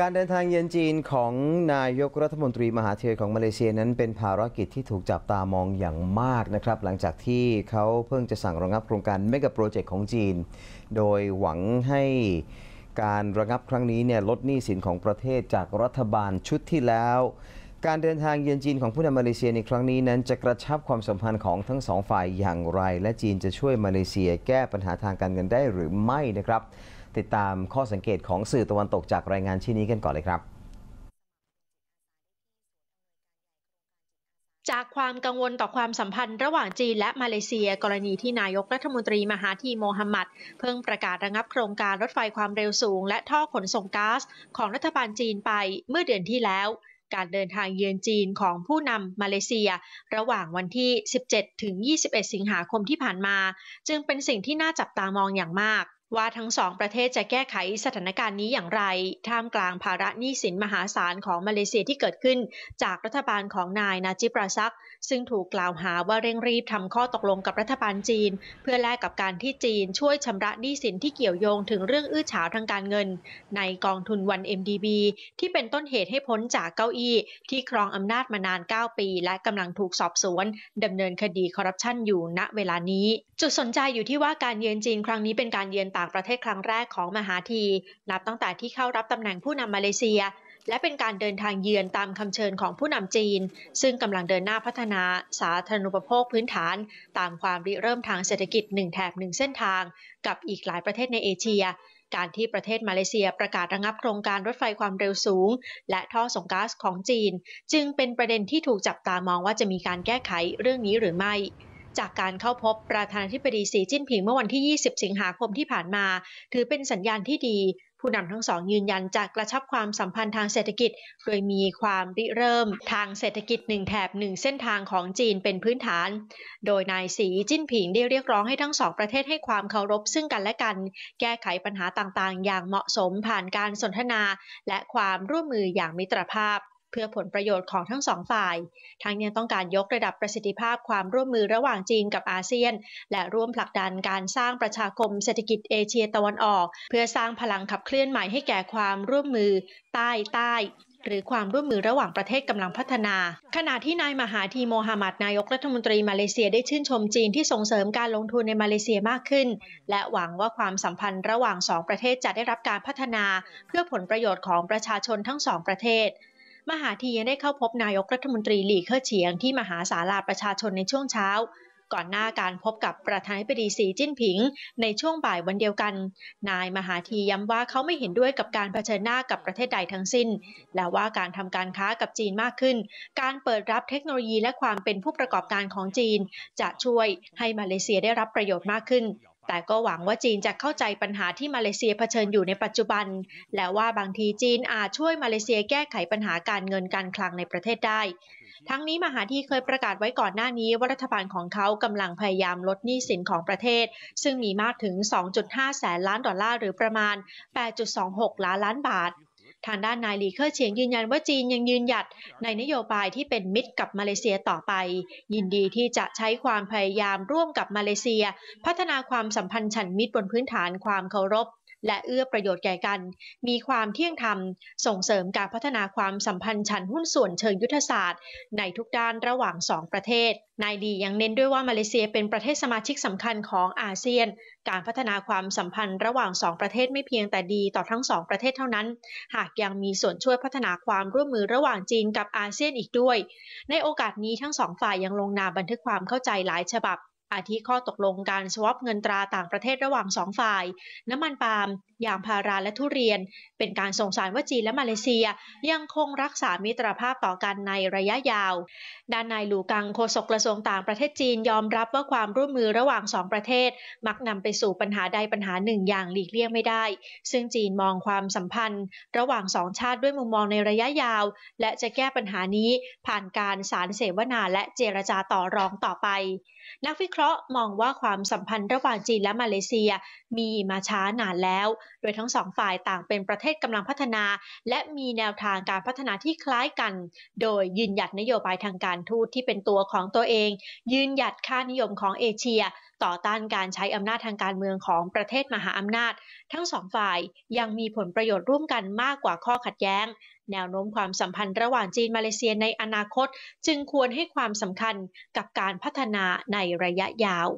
การเดินทางเยือนจีนของนายกรัฐมนตรีมหาเทยของมาเลเซียนั้นเป็นภารกิจที่ถูกจับตามองอย่างมากนะครับหลังจากที่เขาเพิ่งจะสั่งระงับโครงการเมกะโปรเจกต์ของจีน โดยหวังให้การระงับครั้งนี้เนี่ยลดหนี้สินของประเทศจากรัฐบาลชุดที่แล้ว การเดินทางเยือนจีนของผู้นำมาเลเซียในครั้งนี้นั้นจะกระชับความสัมพันธ์ของทั้งสองฝ่ายอย่างไรและจีนจะช่วยมาเลเซียแก้ปัญหาทางการเงินได้หรือไม่นะครับติดตามข้อสังเกตของสื่อตะวันตกจากรายงานชิ้นนี้กันก่อนเลยครับ จากความกังวลต่อความสัมพันธ์ระหว่างจีนและมาเลเซีย กรณีที่นายกรัฐมนตรีมหาธีโมฮัมหมัดเพิ่งประกาศระงับโครงการรถไฟความเร็วสูงและท่อขนส่งก๊าซของรัฐบาลจีนไปเมื่อเดือนที่แล้ว การเดินทางเยือนจีนของผู้นำมาเลเซีย ระหว่างวันที่ 17ถึง21 สิงหาคมที่ผ่านมา จึงเป็นสิ่งที่น่าจับตามองอย่างมากว่าทั้งสองประเทศจะแก้ไขสถานการณ์นี้อย่างไร ท่ามกลางภาระหนี้สินมหาศาลของมาเลเซียที่เกิดขึ้น จากรัฐบาลของนายนาจิปราซัก ซึ่งถูกกล่าวหาว่าเร่งรีบทำข้อตกลงกับรัฐบาลจีน เพื่อแลกกับการที่จีนช่วยชำระหนี้สินที่เกี่ยวโยงถึงเรื่องอื้อฉาวทางการเงิน ในกองทุนวัน MDB ที่เป็นต้นเหตุให้พ้นจากเก้าอี้ ที่ครองอำนาจมานาน 9 ปี และกำลังถูกสอบสวนดำเนินคดีคอร์รัปชันอยู่ณเวลานี้จุดสนใจอยู่ที่ว่าการเยือนจีนครั้งนี้เป็นการเยือนต่างประเทศครั้งแรกของมหาธีนับตั้งแต่ที่เข้ารับตำแหน่งผู้นำมาเลเซีย และเป็นการเดินทางเยือนตามคำเชิญของผู้นำจีน ซึ่งกำลังเดินหน้าพัฒนา สาธารณูปโภคพื้นฐานตามความริเริ่มทางเศรษฐกิจหนึ่งแถบหนึ่งเส้นทาง กับอีกหลายประเทศในเอเชีย การที่ประเทศมาเลเซียประกาศระงับโครงการรถไฟความเร็วสูง และท่อส่งก๊าซของจีน จึงเป็นประเด็นที่ถูกจับตามองว่าจะมีการแก้ไขเรื่องนี้หรือไม่จากการเข้าพบประธานาธิบดีสีจิ้นผิงเมื่อวันที่ 20 สิงหาคมที่ผ่านมา ถือเป็นสัญญาณที่ดี ผู้นำทั้งสองยืนยันจะกระชับความสัมพันธ์ทางเศรษฐกิจ โดยมีความริเริ่มทางเศรษฐกิจหนึ่งแถบหนึ่งเส้นทางของจีนเป็นพื้นฐาน โดยนายสีจิ้นผิงได้เรียกร้องให้ทั้งสองประเทศให้ความเคารพซึ่งกันและกัน แก้ไขปัญหาต่างๆ อย่างเหมาะสมผ่านการสนทนา และความร่วมมืออย่างมิตรภาพเพื่อผลประโยชน์ของทั้งสองฝ่าย ทั้งยังต้องการยกระดับประสิทธิภาพความร่วมมือระหว่างจีนกับอาเซียน และร่วมผลักดันการสร้างประชาคมเศรษฐกิจเอเชียตะวันออก เพื่อสร้างพลังขับเคลื่อนใหม่ให้แก่ความร่วมมือใต้ใต้ หรือความร่วมมือระหว่างประเทศกำลังพัฒนา ขณะที่นาย มหาธีโมฮัมหมัดนายกรัฐมนตรีมาเลเซียได้ชื่นชมจีนที่ส่งเสริมการลงทุนในมาเลเซียมากขึ้น และหวังว่าความสัมพันธ์ระหว่างสองประเทศจะได้รับการพัฒนา เพื่อผลประโยชน์ของประชาชนทั้งสองประเทศมหาธียังได้เข้าพบนายกรัฐมนตรีหลีเค่อเฉียง ที่มหาศาลาประชาชนในช่วงเช้า ก่อนหน้าการพบกับประธานาธิบดีสีจิ้นผิง ในช่วงบ่ายวันเดียวกัน นายมหาธีย้ำว่าเขาไม่เห็นด้วยกับการเผชิญหน้ากับประเทศใดทั้งสิ้นและว่าการทำการค้ากับจีนมากขึ้น การเปิดรับเทคโนโลยีและความเป็นผู้ประกอบการของจีน จะช่วยให้มาเลเซียได้รับประโยชน์มากขึ้นแต่ก็หวังว่าจีนจะเข้าใจปัญหาที่มาเลเซียเผชิญอยู่ในปัจจุบัน และว่าบางทีจีนอาจช่วยมาเลเซียแก้ไขปัญหาการเงินการคลังในประเทศได้ ทั้งนี้มหาธีเคยประกาศไว้ก่อนหน้านี้ว่ารัฐบาลของเขากำลังพยายามลดหนี้สินของประเทศ ซึ่งมีมากถึง 2.5 แสนล้านดอลลาร์หรือประมาณ 8.26 ล้านล้านบาททางด้านนายหลีเคอร์เฉียงยืนยันว่าจีนยังยืนหยัดในนโยบายที่เป็นมิตรกับมาเลเซียต่อไป ยินดีที่จะใช้ความพยายามร่วมกับมาเลเซีย พัฒนาความสัมพันธ์ฉันมิตรบนพื้นฐานความเคารพและเอื้อประโยชน์แก่กัน มีความเที่ยงธรรมส่งเสริมการพัฒนาความสัมพันธ์ฉันหุ้นส่วนเชิงยุทธศาสตร์ในทุกด้านระหว่างสองประเทศ นายดียังเน้นด้วยว่ามาเลเซียเป็นประเทศสมาชิกสำคัญของอาเซียน การพัฒนาความสัมพันธ์ระหว่างสองประเทศไม่เพียงแต่ดีต่อทั้งสองประเทศเท่านั้น หาากยังมีส่วนช่วยพัฒนาความร่วมมือระหว่างจีนกับอาเซียนอีกด้วย ในโอกาสนี้ทั้งสองฝ่ายยังลงนามบันทึกความเข้าใจหลายฉบับอาทิข้อตกลงการสวอปเงินตราต่างประเทศระหว่างสองฝ่าย น้ำมันปาล์มยางพาราและทุเรียนเป็นการส่งสารว่าจีนและมาเลเซียยังคงรักษามิตรภาพต่อกันในระยะยาว ด้านนายหลูกังโฆษกกระทรวงต่างประเทศจีนยอมรับว่าความร่วมมือระหว่างสองประเทศ มักนำไปสู่ปัญหาใดปัญหาหนึ่ง อย่างหลีกเลี่ยงไม่ได้ ซึ่งจีนมองความสัมพันธ์ ระหว่างสองชาติด้วยมุมมองในระยะยาว และจะแก้ปัญหานี้ผ่านการสารเสวนาและเจรจาต่อรองต่อไป นักวิเคราะห์ราะห์มองว่าความสัมพันธ์ระหว่างจีนและมาเลเซียมีมาช้านานแล้ว โดยทั้งสองฝ่ายต่างเป็นประเทศกำลังพัฒนา และมีแนวทางการพัฒนาที่คล้ายกัน โดยยืนหยัดนโยบายทางการทูตที่เป็นตัวของตัวเอง ยืนหยัดค่านิยมของเอเชีย ต่อต้านการใช้อำนาจทางการเมืองของประเทศมหาอำนาจ ทั้งสองฝ่ายยังมีผลประโยชน์ร่วมกันมากกว่าข้อขัดแย้งแนวโน้มความสัมพันธ์ระหว่างจีนมาเลเซียในอนาคตจึงควรให้ความสำคัญกับการพัฒนาในระยะยาว